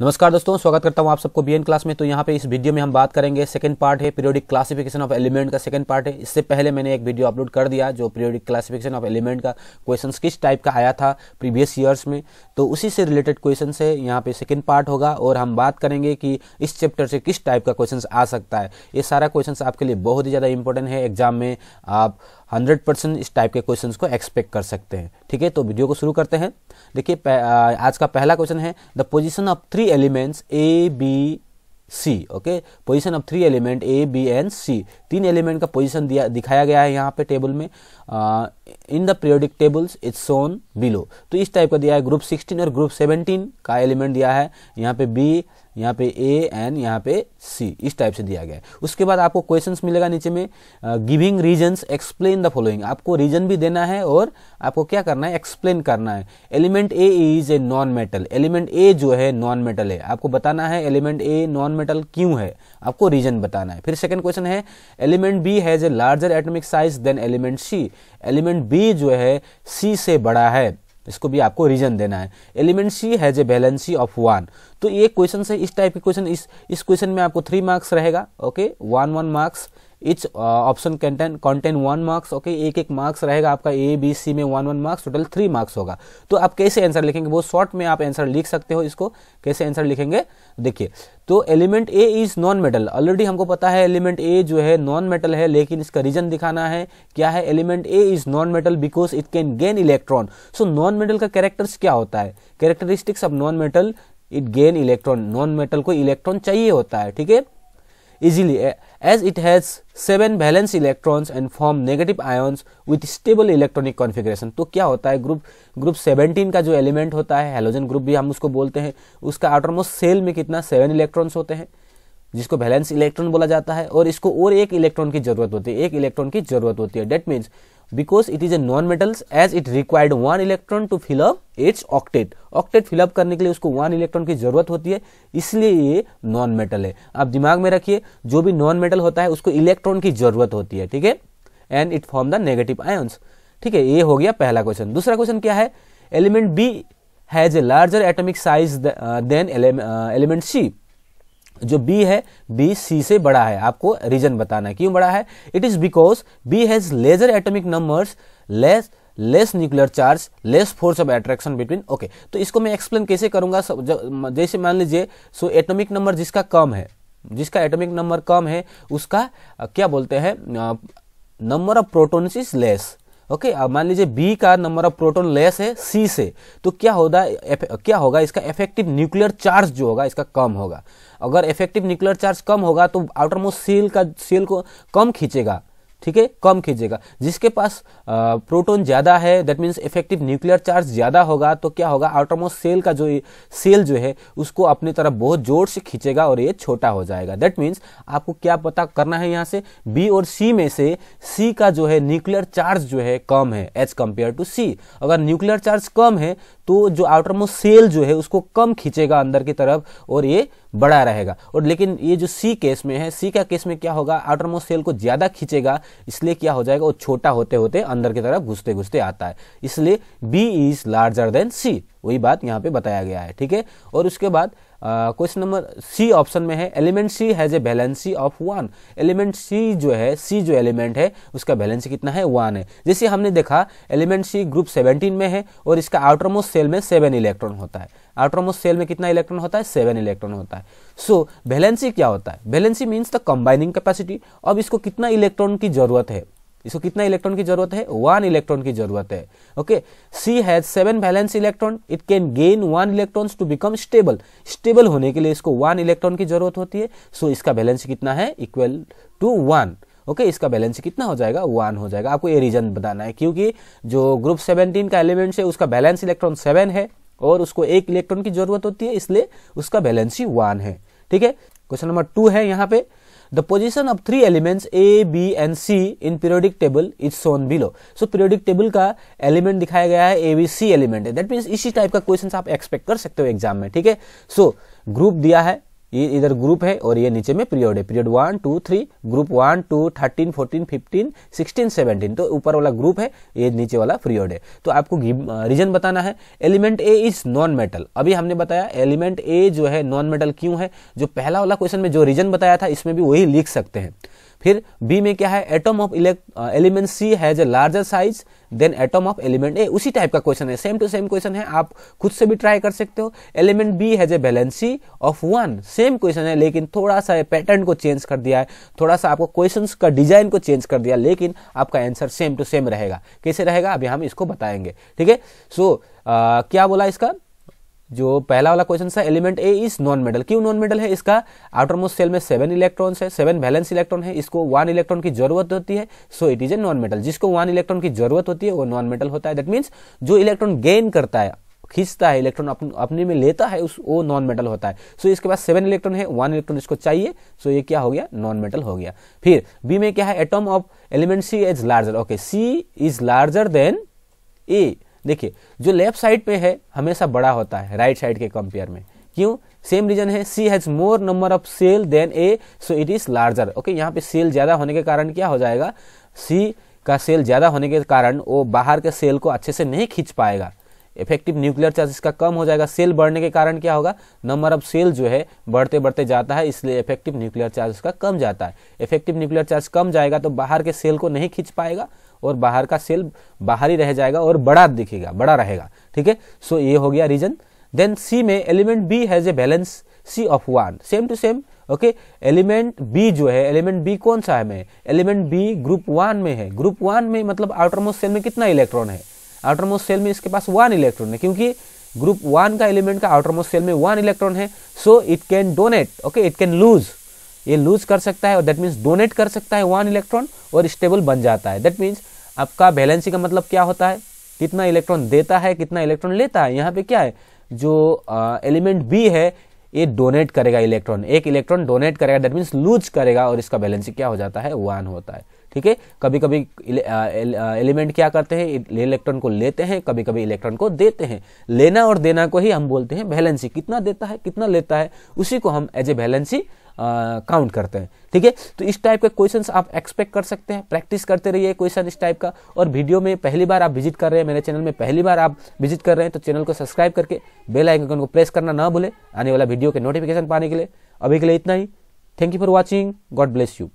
नमस्कार दोस्तों स्वागत करता हूं आप सबको बीएन क्लास में तो यहां पे इस वीडियो में हम बात करेंगे सेकंड पार्ट है पीरियोडिक क्लासिफिकेशन ऑफ एलिमेंट का सेकंड पार्ट है इससे पहले मैंने एक वीडियो अपलोड कर दिया जो पीरियोडिक क्लासिफिकेशन ऑफ एलिमेंट का क्वेश्चन किस टाइप का आया था प्रीवियस ईयर्स में तो उसी से रिलेटेड क्वेश्चन है यहाँ पे सेकेंड पार्ट होगा और हम बात करेंगे कि इस चैप्टर से किस टाइप का क्वेश्चन आ सकता है ये सारा क्वेश्चन आपके लिए बहुत ही ज़्यादा इंपॉर्टेंट है एग्जाम में आप हंड्रेड परसेंट इस टाइप के क्वेश्चन को एक्सपेक्ट कर सकते हैं ठीक है तो वीडियो को शुरू करते हैं देखिए आज का पहला क्वेश्चन है the position of three elements A B C okay position of three element A B and C तीन एलिमेंट का पोजिशन दिया दिखाया गया है यहाँ पे टेबल में in the periodic tables it's shown below तो इस टाइप का दिया है ग्रुप सिक्सटीन और ग्रुप सेवनटीन का एलिमेंट दिया है यहाँ पे बी यहाँ पे ए एन यहाँ पे सी इस टाइप से दिया गया है उसके बाद आपको क्वेश्चन मिलेगा नीचे में giving reason explain the following आपको रीजन भी देना है और आपको क्या करना है एक्सप्लेन करना है element A is a non metal element A जो है नॉन मेटल है आपको बताना है एलिमेंट ए नॉन मेटल क्यों है आपको रीजन बताना है फिर सेकेंड क्वेश्चन है element B has a larger atomic size than element C element B जो है सी से बड़ा है इसको भी आपको रीजन देना है element C has a valency of one तो ये क्वेश्चन से इस टाइप के क्वेश्चन इस इस क्वेश्चन में आपको थ्री मार्क्स रहेगा okay one one marks each option contain contain one marks okay एक एक मार्क्स रहेगा आपका ए बी सी में one one marks total three marks होगा तो आप कैसे आंसर लिखेंगे बहुत शॉर्ट में आप आंसर लिख सकते हो इसको कैसे आंसर लिखेंगे देखिए तो element A is non metal already हमको पता है एलिमेंट ए जो है नॉन मेटल है लेकिन इसका रीजन दिखाना है क्या है element A is non metal because it can gain electron so non metal का कैरेक्टर्स क्या होता है characteristics of non metal it gain electron non metal को इलेक्ट्रॉन चाहिए होता है ठीक है easily as it has seven valence electrons and form negative ions with stable electronic configuration तो क्या होता है ग्रुप ग्रुप 17 का जो एलिमेंट होता है हेलोजन ग्रुप भी हम उसको बोलते हैं उसका आउटरमोस्ट सेल में कितना सेवन electrons होते हैं जिसको बैलेंस इलेक्ट्रॉन बोला जाता है और इसको और एक इलेक्ट्रॉन की जरूरत होती है एक इलेक्ट्रॉन की जरूरत होती है that means because it is a non metals as it required one electron to fill up its octet octet fill up करने के लिए उसको वन इलेक्ट्रॉन की जरूरत होती है इसलिए ये नॉन मेटल है आप दिमाग में रखिए जो भी नॉन मेटल होता है उसको इलेक्ट्रॉन की जरूरत होती है ठीक है and it form the negative ions ठीक है ये हो गया पहला क्वेश्चन दूसरा क्वेश्चन क्या है element B has a larger atomic size than element C जो बी है बी सी से बड़ा है आपको रीजन बताना क्यों बड़ा है it is because B has larger atomic numbers less less nuclear charge less force of attraction between okay तो इसको मैं एक्सप्लेन कैसे करूंगा जैसे मान लीजिए सो एटॉमिक नंबर जिसका कम है जिसका एटॉमिक नंबर कम है उसका क्या बोलते हैं number of protons is less okay अब मान लीजिए बी का नंबर ऑफ प्रोटोन लेस है सी से तो क्या होगा क्या होगा इसका इफेक्टिव न्यूक्लियर चार्ज जो होगा इसका कम होगा अगर इफेक्टिव न्यूक्लियर चार्ज कम होगा तो आउटर मोस्ट सेल का सेल को कम खींचेगा ठीक है कम खींचेगा जिसके पास प्रोटॉन ज़्यादा है that means effective nuclear charge ज़्यादा होगा तो क्या होगा आउटरमोस्ट सेल का जो सेल जो है उसको अपनी तरफ बहुत जोर से खींचेगा और ये छोटा हो जाएगा दैट मीन्स आपको क्या पता करना है यहाँ से बी और सी में से सी का जो है न्यूक्लियर चार्ज जो है कम है एज कम्पेयर टू सी अगर न्यूक्लियर चार्ज कम है तो जो आउटर मोस्ट सेल जो है उसको कम खींचेगा अंदर की तरफ और ये बड़ा रहेगा और लेकिन ये जो सी केस में है सी का केस में क्या होगा आउटर मोस्ट सेल को ज़्यादा खींचेगा इसलिए क्या हो जाएगा वो छोटा होते होते अंदर की तरफ घुसते घुसते आता है इसलिए B is larger than C वही बात यहाँ पे बताया गया है ठीक है और उसके बाद क्वेश्चन नंबर सी ऑप्शन में है element C has a valency of one element C जो है सी जो एलिमेंट है उसका बैलेंसी कितना है वन है जैसे हमने देखा एलिमेंट सी ग्रुप सेवनटीन में है और इसका आउटरमोस्ट सेल में सेवन इलेक्ट्रॉन होता है आउटरमोस्ट सेल में कितना इलेक्ट्रॉन होता है सेवन इलेक्ट्रॉन होता है सो so, बैलेंसी क्या होता है valency means the combining capacity अब इसको कितना इलेक्ट्रॉन की जरूरत है इसको कितना इलेक्ट्रॉन की जरूरत है वन इलेक्ट्रॉन की जरूरत है okay C has seven valence electron it can gain one electron to become stable stable होने के लिए इसको वन इलेक्ट्रॉन की जरूरत होती है सो so इसका बैलेंस कितना है equal to one okay okay, इसका बैलेंस कितना हो जाएगा वन हो जाएगा आपको ये रीजन बताना है क्योंकि जो ग्रुप सेवनटीन का एलिमेंट है उसका बैलेंस इलेक्ट्रॉन सेवन है और उसको एक इलेक्ट्रॉन की जरूरत होती है इसलिए उसका बैलेंस ही वन है ठीक है क्वेश्चन नंबर टू है यहाँ पे The position of three elements A, B and C in periodic table is shown below. So periodic table ka element dikhaya gaya hai A, B, C element That means isi type ka questions aap expect kar sakte ho exam mein theek hai So group diya hai ये इधर group है और ये नीचे में period है period one two three group one two thirteen fourteen fifteen sixteen seventeen तो ऊपर वाला ग्रुप है ये नीचे वाला पीरियड है तो आपको रीजन बताना है element A is non metal अभी हमने बताया एलिमेंट ए जो है नॉन मेटल क्यों है जो पहला वाला क्वेश्चन में जो रीजन बताया था इसमें भी वही लिख सकते हैं फिर बी में क्या है atom of element C has a larger size than atom of element A उसी टाइप का क्वेश्चन है सेम टू सेम क्वेश्चन है आप खुद से भी ट्राई कर सकते हो element B has a valency of one same question है लेकिन थोड़ा सा पैटर्न को चेंज कर दिया है थोड़ा सा आपको क्वेश्चन का डिजाइन को चेंज कर दिया लेकिन आपका आंसर सेम टू सेम रहेगा कैसे रहेगा अभी हम इसको बताएंगे ठीक है सो uh, क्या बोला इसका जो पहला वाला क्वेश्चन था element A is non metal क्यों नॉन मेडल है इसका आउटर मोस्ट सेल में सेवन इलेक्ट्रॉन है सेवन बैलेंस इलेक्ट्रॉन है इसको वन इलेक्ट्रॉन की जरूरत होती है so it is a non metal जिसको वन इलेक्ट्रॉन की जरूरत होती है वो नॉन मेडल होता है दैट मीन्स जो इलेक्ट्रॉन गेन करता है खींचता है इलेक्ट्रॉन अपन अपने में लेता है उस वो नॉन मेटल होता है सो so, इसके पास सेवन इलेक्ट्रॉन है वन इलेक्ट्रॉन इसको चाहिए सो so, ये क्या हो गया नॉन मेटल हो गया फिर बी में क्या है atom of element C is larger okay C is larger than A देखिए जो लेफ्ट साइड पे है हमेशा बड़ा होता है राइट साइड के कंपेयर में क्यों सेम रीजन है C has more number of shell than A so it is larger okay यहाँ पे सेल ज्यादा होने के कारण क्या हो जाएगा सी का सेल ज्यादा होने के कारण वो बाहर के सेल को अच्छे से नहीं खींच पाएगा इफेक्टिव न्यूक्लियर चार्ज इसका कम हो जाएगा सेल बढ़ने के कारण क्या होगा नंबर ऑफ सेल जो है बढ़ते बढ़ते जाता है इसलिए इफेक्टिव न्यूक्लियर चार्ज उसका कम जाता है इफेक्टिव न्यूक्लियर चार्ज कम जाएगा तो बाहर के सेल को नहीं खींच पाएगा और बाहर का सेल बाहर ही रह जाएगा और बड़ा दिखेगा बड़ा रहेगा ठीक है सो ये हो गया रीजन देन सी में element B has a valency of one same to same okay element B जो है एलिमेंट बी कौन सा है मैं एलिमेंट बी ग्रुप वन में है ग्रुप वन में मतलब आउटरमोस्ट सेल में कितना इलेक्ट्रॉन है आउटर मोस्ट सेल में इसके पास वन इलेक्ट्रॉन है क्योंकि ग्रुप वन का एलिमेंट का आउटर मोस्ट सेल में वन इलेक्ट्रॉन है so it can donate okay it can lose ये लूज कर सकता है और दैट मीन्स डोनेट कर सकता है वन इलेक्ट्रॉन और स्टेबल बन जाता है दैट मीन्स आपका बैलेंसी का मतलब क्या होता है कितना इलेक्ट्रॉन देता है कितना इलेक्ट्रॉन लेता है यहाँ पे क्या है जो एलिमेंट बी है ये डोनेट करेगा इलेक्ट्रॉन एक इलेक्ट्रॉन डोनेट करेगा दैट मीन्स लूज करेगा और इसका बैलेंस क्या हो जाता है वन होता है ठीक है कभी कभी एलिमेंट क्या करते हैं इलेक्ट्रॉन को लेते हैं कभी कभी इलेक्ट्रॉन को देते हैं लेना और देना को ही हम बोलते हैं बैलेंसी कितना देता है कितना लेता है उसी को हम एज ए बैलेंसी काउंट करते हैं ठीक है तो इस टाइप के क्वेश्चन आप एक्सपेक्ट कर सकते हैं प्रैक्टिस करते रहिए क्वेश्चन इस टाइप का और वीडियो में पहली बार आप विजिट कर रहे हैं मेरे चैनल में पहली बार आप विजिट कर रहे हैं तो चैनल को सब्सक्राइब करके बेल आइकन को प्रेस करना ना भूले आने वाला वीडियो के नोटिफिकेशन पाने के लिए अभी के लिए इतना ही thank you for watching God bless you